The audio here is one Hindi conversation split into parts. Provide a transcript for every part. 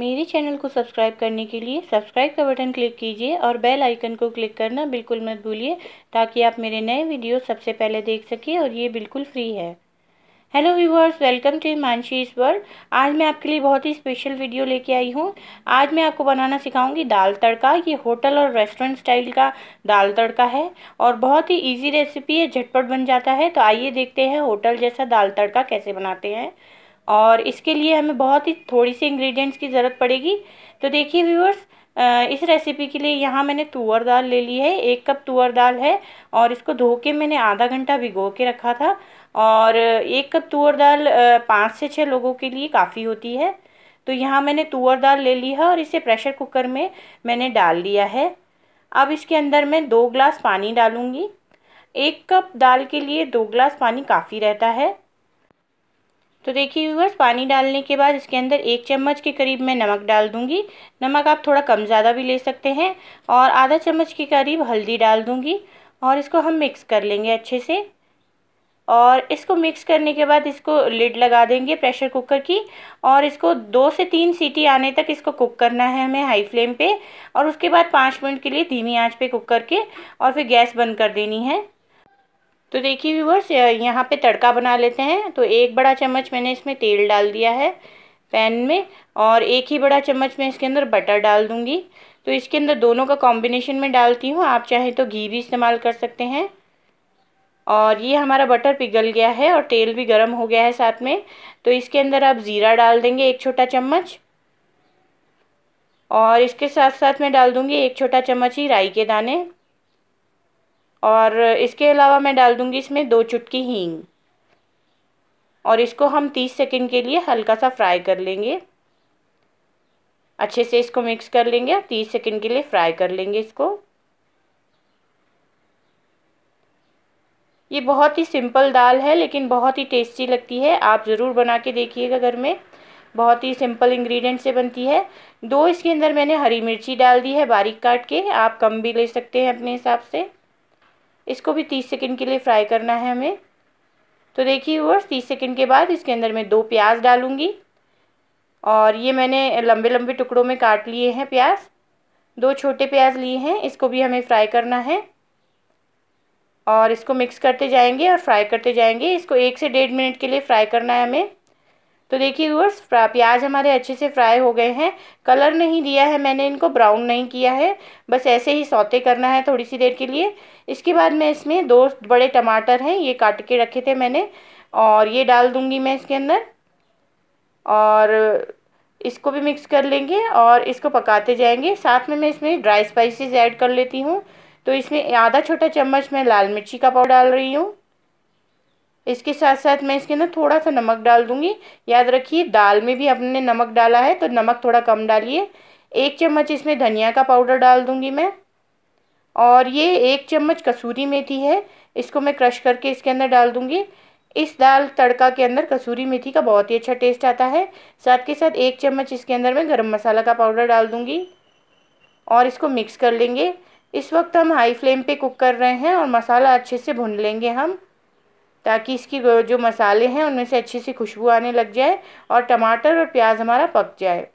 मेरे चैनल को सब्सक्राइब करने के लिए सब्सक्राइब का बटन क्लिक कीजिए और बेल आइकन को क्लिक करना बिल्कुल मत भूलिए ताकि आप मेरे नए वीडियो सबसे पहले देख सकें और ये बिल्कुल फ्री है hello viewers welcome to Manshi's world आज मैं आपके लिए बहुत ही स्पेशल वीडियो लेके आई हूँ आज मैं आपको बनाना सिखाऊंगी दाल तड़का ये होटल और रेस्टोरेंट स्टाइल का दाल तड़का है और बहुत ही इजी रेसिपी है झटपट बन जाता है तो आइए देखते हैं होटल जैसा दाल तड़का कैसे बनाते हैं और इसके लिए हमें बहुत ही थोड़ी सी इंग्रेडिएंट्स की ज़रूरत पड़ेगी तो देखिए व्यूअर्स इस रेसिपी के लिए यहाँ मैंने तुअर दाल ले ली है एक कप तुअर दाल है और इसको धो के मैंने आधा घंटा भिगो के रखा था और एक कप तुअर दाल पाँच से छः लोगों के लिए काफ़ी होती है तो यहाँ मैंने तुअर दाल ले ली है और इसे प्रेशर कुकर में मैंने डाल लिया है अब इसके अंदर मैं दो ग्लास पानी डालूँगी एक कप दाल के लिए दो ग्लास पानी काफ़ी रहता है तो देखिए व्यूवर्स पानी डालने के बाद इसके अंदर एक चम्मच के करीब मैं नमक डाल दूंगी नमक आप थोड़ा कम ज़्यादा भी ले सकते हैं और आधा चम्मच के करीब हल्दी डाल दूंगी और इसको हम मिक्स कर लेंगे अच्छे से और इसको मिक्स करने के बाद इसको लिड लगा देंगे प्रेशर कुकर की और इसको दो से तीन सीटी आने तक इसको कुक करना है हमें हाई फ्लेम पे और उसके बाद पाँच मिनट के लिए धीमी आंच पे कुक करके और फिर गैस बंद कर देनी है तो देखिए व्यूवर्स यहाँ पे तड़का बना लेते हैं तो एक बड़ा चम्मच मैंने इसमें तेल डाल दिया है पैन में और एक ही बड़ा चम्मच मैं इसके अंदर बटर डाल दूँगी तो इसके अंदर दोनों का कॉम्बिनेशन में डालती हूँ आप चाहें तो घी भी इस्तेमाल कर सकते हैं और ये हमारा बटर पिघल गया है और तेल भी गर्म हो गया है साथ में तो इसके अंदर आप ज़ीरा डाल देंगे एक छोटा चम्मच और इसके साथ साथ मैं डाल दूँगी एक छोटा चम्मच ही राई के दाने और इसके अलावा मैं डाल दूँगी इसमें दो चुटकी हींग और इसको हम तीस सेकेंड के लिए हल्का सा फ्राई कर लेंगे अच्छे से इसको मिक्स कर लेंगे और तीस सेकेंड के लिए फ्राई कर लेंगे इसको ये बहुत ही सिंपल दाल है लेकिन बहुत ही टेस्टी लगती है आप ज़रूर बना के देखिएगा घर में बहुत ही सिंपल इंग्रेडिएंट से बनती है दो इसके अंदर मैंने हरी मिर्ची डाल दी है बारीक काट के आप कम भी ले सकते हैं अपने हिसाब से इसको भी तीस सेकेंड के लिए फ्राई करना है हमें तो देखिए व्यूअर्स तीस सेकेंड के बाद इसके अंदर मैं दो प्याज डालूँगी और ये मैंने लंबे लंबे टुकड़ों में काट लिए हैं प्याज दो छोटे प्याज लिए हैं इसको भी हमें फ्राई करना है और इसको मिक्स करते जाएंगे और फ्राई करते जाएंगे इसको एक से डेढ़ मिनट के लिए फ्राई करना है हमें तो देखिए व्यूअर्स प्याज हमारे अच्छे से फ्राई हो गए हैं कलर नहीं दिया है मैंने इनको ब्राउन नहीं किया है बस ऐसे ही सौते करना है थोड़ी सी देर के लिए इसके बाद मैं इसमें दो बड़े टमाटर हैं ये काट के रखे थे मैंने और ये डाल दूँगी मैं इसके अंदर और इसको भी मिक्स कर लेंगे और इसको पकाते जाएंगे साथ में मैं इसमें ड्राई स्पाइसेस ऐड कर लेती हूँ तो इसमें आधा छोटा चम्मच मैं लाल मिर्ची का पाउडर डाल रही हूँ इसके साथ साथ मैं इसके अंदर थोड़ा सा नमक डाल दूँगी याद रखिए दाल में भी हमने नमक डाला है तो नमक थोड़ा कम डालिए एक चम्मच इसमें धनिया का पाउडर डाल दूँगी मैं और ये एक चम्मच कसूरी मेथी है इसको मैं क्रश करके इसके अंदर डाल दूँगी इस दाल तड़का के अंदर कसूरी मेथी का बहुत ही अच्छा टेस्ट आता है साथ के साथ एक चम्मच इसके अंदर मैं गरम मसाला का पाउडर डाल दूँगी और इसको मिक्स कर लेंगे इस वक्त हम हाई फ्लेम पे कुक कर रहे हैं और मसाला अच्छे से भून लेंगे हम ताकि इसकी जो मसाले हैं उनमें से अच्छी सी खुशबू आने लग जाए और टमाटर और प्याज हमारा पक जाए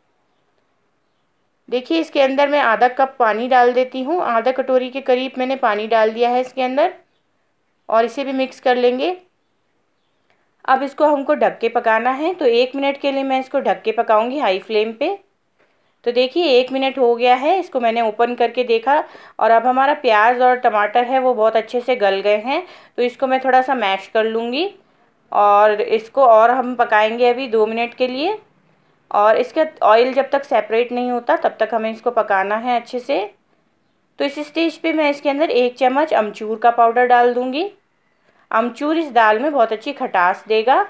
देखिए इसके अंदर मैं आधा कप पानी डाल देती हूँ आधा कटोरी के करीब मैंने पानी डाल दिया है इसके अंदर और इसे भी मिक्स कर लेंगे अब इसको हमको ढक के पकाना है तो एक मिनट के लिए मैं इसको ढक के पकाऊंगी हाई फ्लेम पे तो देखिए एक मिनट हो गया है इसको मैंने ओपन करके देखा और अब हमारा प्याज और टमाटर है वो बहुत अच्छे से गल गए हैं तो इसको मैं थोड़ा सा मैश कर लूँगी और इसको और हम पकाएंगे अभी दो मिनट के लिए और इसका ऑयल जब तक सेपरेट नहीं होता तब तक हमें इसको पकाना है अच्छे से तो इस स्टेज पे मैं इसके अंदर एक चम्मच अमचूर का पाउडर डाल दूँगी अमचूर इस दाल में बहुत अच्छी खटास देगा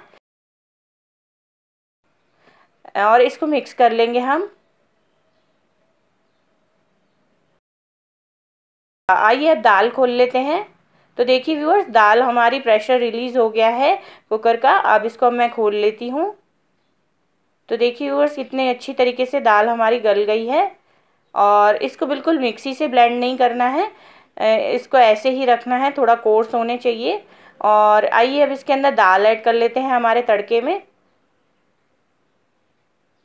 और इसको मिक्स कर लेंगे हम आइए अब दाल खोल लेते हैं तो देखिए व्यूअर्स दाल हमारी प्रेशर रिलीज़ हो गया है कुकर का अब इसको मैं खोल लेती हूँ तो देखिए व्यूअर्स कितने अच्छी तरीके से दाल हमारी गल गई है और इसको बिल्कुल मिक्सी से ब्लेंड नहीं करना है इसको ऐसे ही रखना है थोड़ा कोर्स होने चाहिए और आइए अब इसके अंदर दाल ऐड कर लेते हैं हमारे तड़के में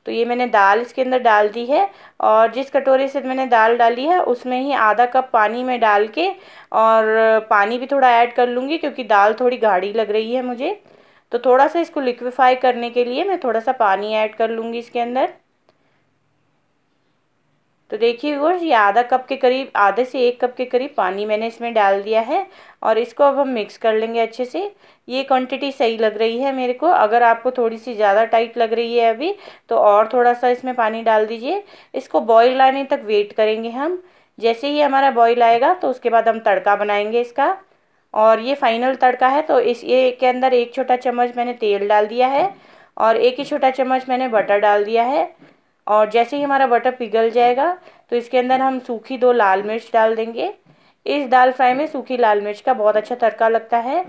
तो ये मैंने दाल इसके अंदर डाल दी है और जिस कटोरे से मैंने दाल डाली है उसमें ही आधा कप पानी में डाल के और पानी भी थोड़ा ऐड कर लूँगी क्योंकि दाल थोड़ी गाढ़ी लग रही है मुझे तो थोड़ा सा इसको लिक्विफाई करने के लिए मैं थोड़ा सा पानी ऐड कर लूँगी इसके अंदर तो देखिए वो ये आधा कप के करीब आधे से एक कप के करीब पानी मैंने इसमें डाल दिया है और इसको अब हम मिक्स कर लेंगे अच्छे से ये क्वांटिटी सही लग रही है मेरे को अगर आपको थोड़ी सी ज़्यादा टाइट लग रही है अभी तो और थोड़ा सा इसमें पानी डाल दीजिए इसको बॉईल आने तक वेट करेंगे हम जैसे ही हमारा बॉयल आएगा तो उसके बाद हम तड़का बनाएंगे इसका और ये फाइनल तड़का है तो इस ये के अंदर एक छोटा चम्मच मैंने तेल डाल दिया है और एक ही छोटा चम्मच मैंने बटर डाल दिया है और जैसे ही हमारा बटर पिघल जाएगा तो इसके अंदर हम सूखी दो लाल मिर्च डाल देंगे इस दाल फ्राई में सूखी लाल मिर्च का बहुत अच्छा तड़का लगता है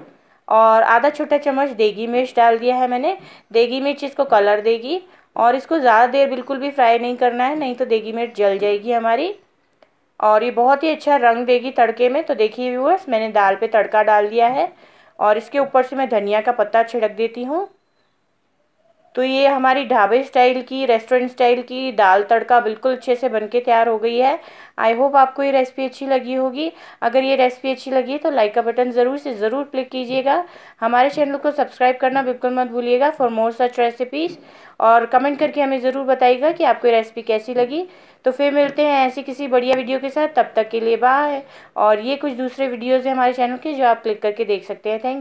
और आधा छोटा चम्मच देगी मिर्च डाल दिया है मैंने देगी मिर्च इसको कलर देगी और इसको ज़्यादा देर बिल्कुल भी फ्राई नहीं करना है नहीं तो देगी मिर्च जल जाएगी हमारी और ये बहुत ही अच्छा रंग देगी तड़के में तो देखिए व्यूअर्स मैंने दाल पे तड़का डाल दिया है और इसके ऊपर से मैं धनिया का पत्ता छिड़क देती हूँ तो ये हमारी ढाबे स्टाइल की रेस्टोरेंट स्टाइल की दाल तड़का बिल्कुल अच्छे से बनके तैयार हो गई है आई होप आपको ये रेसिपी अच्छी लगी होगी अगर ये रेसिपी अच्छी लगी है तो लाइक का बटन ज़रूर से ज़रूर क्लिक कीजिएगा हमारे चैनल को सब्सक्राइब करना बिल्कुल मत भूलिएगा फॉर मोर सच रेसिपीज़ और कमेंट करके हमें ज़रूर बताइएगा कि आपको ये रेसिपी कैसी लगी तो फिर मिलते हैं ऐसी किसी बढ़िया वीडियो के साथ तब तक के लिए बाय और ये कुछ दूसरे वीडियोज़ हैं हमारे चैनल के जो आप क्लिक करके देख सकते हैं थैंक